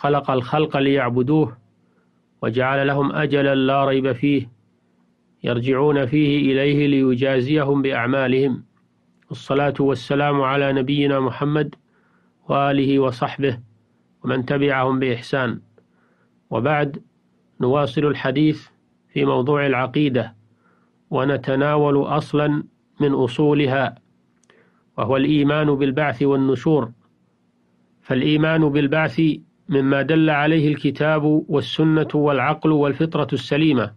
خلق الخلق ليعبدوه وجعل لهم أجلا لا ريب فيه يرجعون فيه إليه ليجازيهم بأعمالهم والصلاة والسلام على نبينا محمد وآله وصحبه ومن تبعهم بإحسان وبعد نواصل الحديث في موضوع العقيدة ونتناول أصلا من أصولها وهو الإيمان بالبعث والنشور فالإيمان بالبعث مما دل عليه الكتاب والسنة والعقل والفطرة السليمة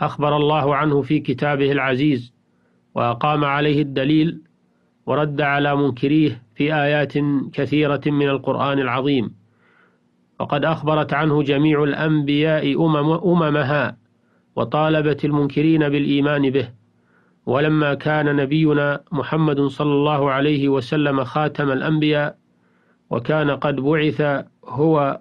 أخبر الله عنه في كتابه العزيز وأقام عليه الدليل ورد على منكريه في آيات كثيرة من القرآن العظيم وقد أخبرت عنه جميع الأنبياء أمم أممها وطالبت المنكرين بالإيمان به ولما كان نبينا محمد صلى الله عليه وسلم خاتم الأنبياء وكان قد بعث هو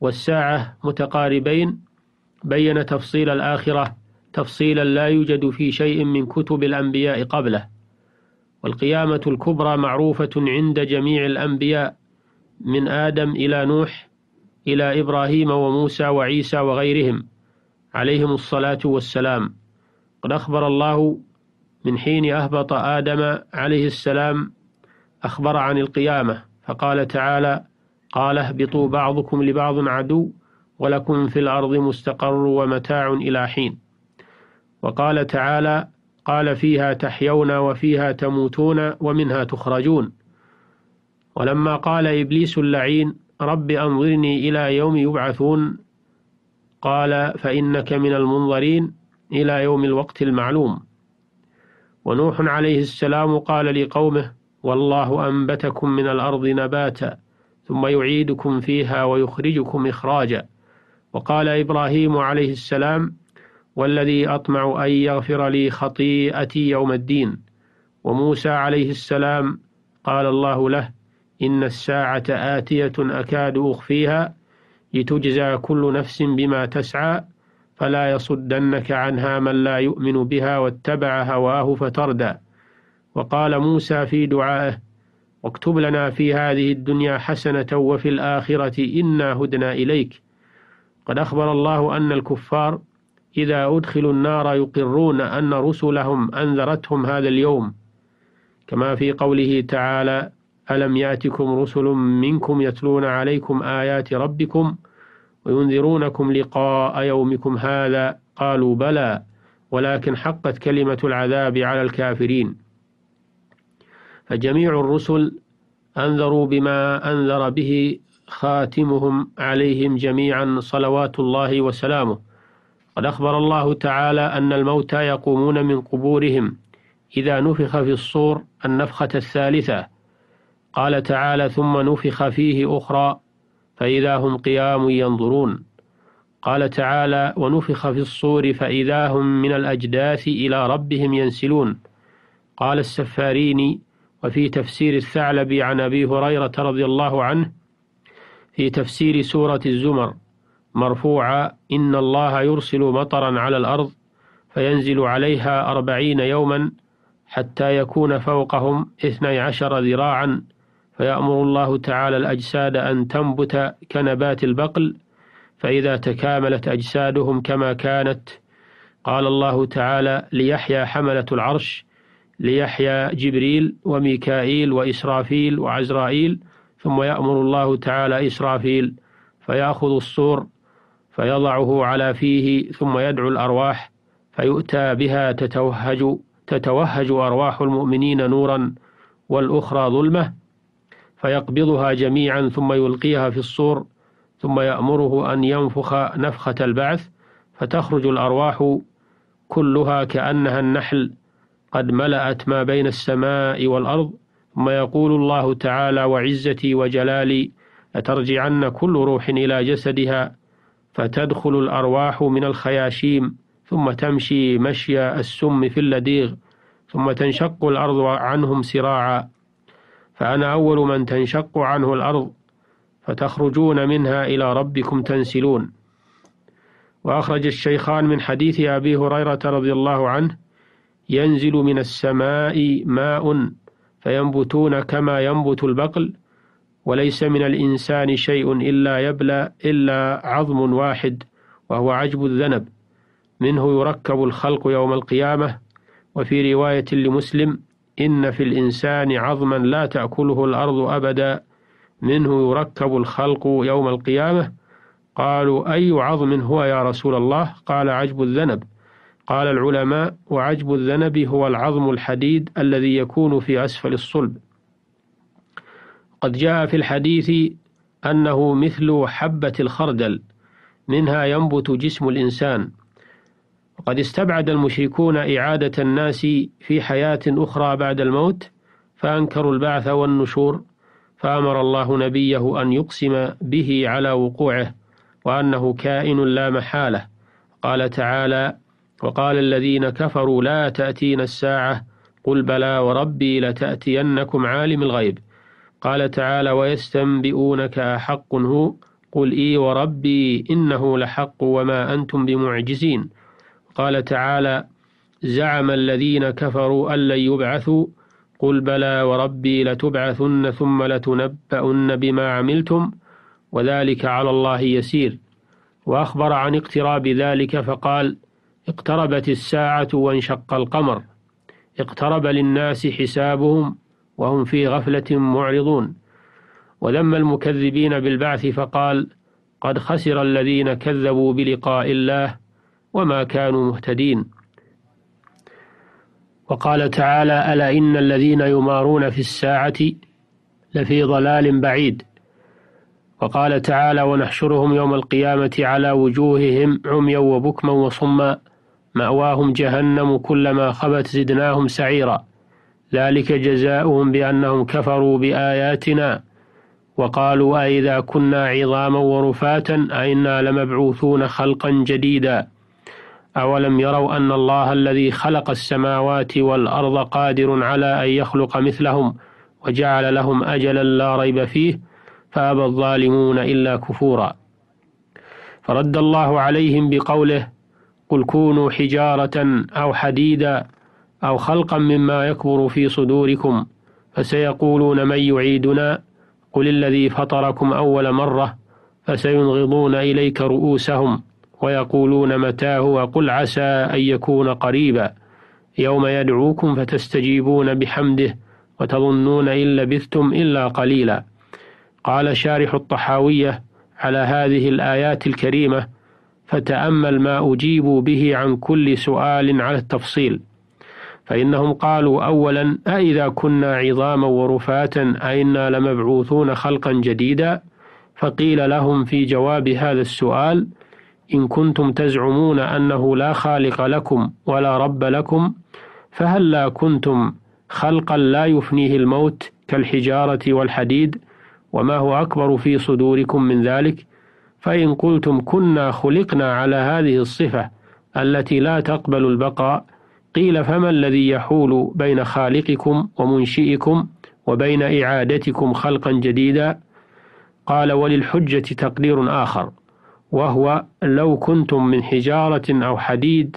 والساعة متقاربين بين تفصيل الآخرة تفصيلا لا يوجد في شيء من كتب الأنبياء قبله والقيامة الكبرى معروفة عند جميع الأنبياء من آدم إلى نوح إلى إبراهيم وموسى وعيسى وغيرهم عليهم الصلاة والسلام قد أخبر الله من حين أهبط آدم عليه السلام أخبر عن القيامة فقال تعالى قال اهبطوا بعضكم لبعض عدو ولكم في الأرض مستقر ومتاع إلى حين وقال تعالى قال فيها تحيون وفيها تموتون ومنها تخرجون ولما قال إبليس اللعين رب أنظرني إلى يوم يبعثون قال فإنك من المنظرين إلى يوم الوقت المعلوم ونوح عليه السلام قال لقومه والله أنبتكم من الأرض نباتا ثم يعيدكم فيها ويخرجكم إخراجا وقال إبراهيم عليه السلام والذي أطمع أن يغفر لي خطيئتي يوم الدين وموسى عليه السلام قال الله له إن الساعة آتية أكاد أخفيها لتجزى كل نفس بما تسعى فلا يصدنك عنها من لا يؤمن بها واتبع هواه فتردى وقال موسى في دعائه واكتب لنا في هذه الدنيا حسنة وفي الآخرة إنا هدنا إليك قد أخبر الله أن الكفار إذا أدخلوا النار يقرون أن رسلهم أنذرتهم هذا اليوم كما في قوله تعالى ألم يأتكم رسل منكم يتلون عليكم آيات ربكم وينذرونكم لقاء يومكم هذا قالوا بلى ولكن حقت كلمة العذاب على الكافرين فجميع الرسل أنذروا بما أنذر به خاتمهم عليهم جميعا صلوات الله وسلامه قد أخبر الله تعالى أن الموتى يقومون من قبورهم إذا نفخ في الصور النفخة الثالثة قال تعالى ثم نفخ فيه أخرى فإذا هم قيام ينظرون قال تعالى ونفخ في الصور فإذا هم من الأجداث إلى ربهم ينسلون قال السفاريني وفي تفسير الثعلب عن أبي هريرة رضي الله عنه في تفسير سورة الزمر مرفوعة إن الله يرسل مطرا على الأرض فينزل عليها أربعين يوما حتى يكون فوقهم اثني عشر ذراعا فيأمر الله تعالى الأجساد أن تنبت كنبات البقل فإذا تكاملت أجسادهم كما كانت قال الله تعالى ليحيى حملة العرش ليحيى جبريل وميكائيل وإسرافيل وعزرائيل ثم يأمر الله تعالى إسرافيل فيأخذ الصور فيضعه على فيه ثم يدعو الأرواح فيؤتى بها تتوهج تتوهج أرواح المؤمنين نورا والأخرى ظلمة فيقبضها جميعا ثم يلقيها في الصور ثم يأمره أن ينفخ نفخة البعث فتخرج الأرواح كلها كأنها النحل قد ملأت ما بين السماء والأرض ثم يقول الله تعالى وعزتي وجلالي لترجعن كل روح إلى جسدها فتدخل الأرواح من الخياشيم ثم تمشي مشي السم في اللديغ ثم تنشق الأرض عنهم سراعا فأنا أول من تنشق عنه الأرض فتخرجون منها إلى ربكم تنسلون وأخرج الشيخان من حديث أبي هريرة رضي الله عنه ينزل من السماء ماء فينبتون كما ينبت البقل وليس من الإنسان شيء إلا يبلى إلا عظم واحد وهو عجب الذنب منه يركب الخلق يوم القيامة وفي رواية لمسلم إن في الإنسان عظما لا تأكله الأرض أبدا منه يركب الخلق يوم القيامة قالوا أي عظم هو يا رسول الله قال عجب الذنب قال العلماء وعجب الذنب هو العظم الحديد الذي يكون في أسفل الصلب قد جاء في الحديث أنه مثل حبة الخردل منها ينبت جسم الإنسان وقد استبعد المشركون إعادة الناس في حياة أخرى بعد الموت فأنكروا البعث والنشور فأمر الله نبيه أن يقسم به على وقوعه وأنه كائن لا محالة قال تعالى وقال الذين كفروا لا تأتينا الساعة قل بلى وربي لتأتينكم عالم الغيب قال تعالى ويستنبئونك أحق هو قل إي وربي إنه لحق وما أنتم بمعجزين قال تعالى زعم الذين كفروا أن لن يبعثوا قل بلى وربي لتبعثن ثم لتنبأن بما عملتم وذلك على الله يسير وأخبر عن اقتراب ذلك فقال اقتربت الساعة وانشق القمر اقترب للناس حسابهم وهم في غفلة معرضون وذم المكذبين بالبعث فقال قد خسر الذين كذبوا بلقاء الله وما كانوا مهتدين وقال تعالى ألا إن الذين يمارون في الساعة لفي ضلال بعيد وقال تعالى ونحشرهم يوم القيامة على وجوههم عميا وبكما وصما مأواهم جهنم كلما خبت زدناهم سعيرا ذلك جزاؤهم بأنهم كفروا بآياتنا وقالوا أئذا كنا عظاما ورفاتا أئنا لمبعوثون خلقا جديدا أولم يروا أن الله الذي خلق السماوات والأرض قادر على أن يخلق مثلهم وجعل لهم أجلا لا ريب فيه فأبى الظالمون إلا كفورا فرد الله عليهم بقوله قل كونوا حجارة أو حديدا أو خلقا مما يكبر في صدوركم فسيقولون من يعيدنا قل الذي فطركم أول مرة فسينغضون إليك رؤوسهم ويقولون متى هو قل عسى أن يكون قريبا يوم يدعوكم فتستجيبون بحمده وتظنون إن لبثتم إلا قليلا قال شارح الطحاوية على هذه الآيات الكريمة فتأمل ما أجيبوا به عن كل سؤال على التفصيل فإنهم قالوا أولا أإذا كنا عظاما ورفاتا أئنا لمبعوثون خلقا جديدا فقيل لهم في جواب هذا السؤال إن كنتم تزعمون أنه لا خالق لكم ولا رب لكم فهلا كنتم خلقا لا يفنيه الموت كالحجارة والحديد وما هو أكبر في صدوركم من ذلك؟ فإن قلتم كنا خلقنا على هذه الصفة التي لا تقبل البقاء قيل فما الذي يحول بين خالقكم ومنشئكم وبين إعادتكم خلقا جديدا قال وللحجة تقدير آخر وهو لو كنتم من حجارة أو حديد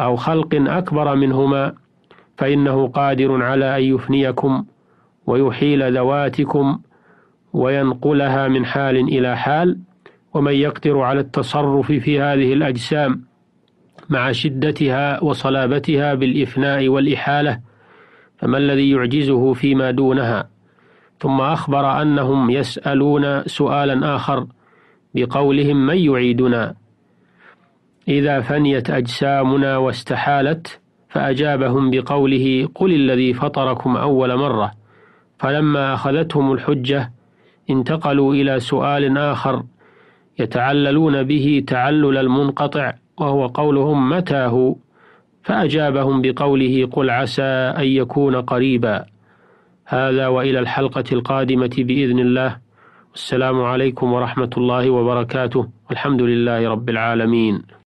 أو خلق أكبر منهما فإنه قادر على أن يفنيكم ويحيل ذواتكم وينقلها من حال إلى حال ومن يقدر على التصرف في هذه الأجسام مع شدتها وصلابتها بالإفناء والإحالة فما الذي يعجزه فيما دونها ثم أخبر أنهم يسألون سؤالا آخر بقولهم من يعيدنا إذا فنيت أجسامنا واستحالت فأجابهم بقوله قل الذي فطركم أول مرة فلما أخذتهم الحجة انتقلوا إلى سؤال آخر يتعللون به تعلل المنقطع وهو قولهم متى هو فأجابهم بقوله قل عسى أن يكون قريبا هذا وإلى الحلقة القادمة بإذن الله السلام عليكم ورحمة الله وبركاته والحمد لله رب العالمين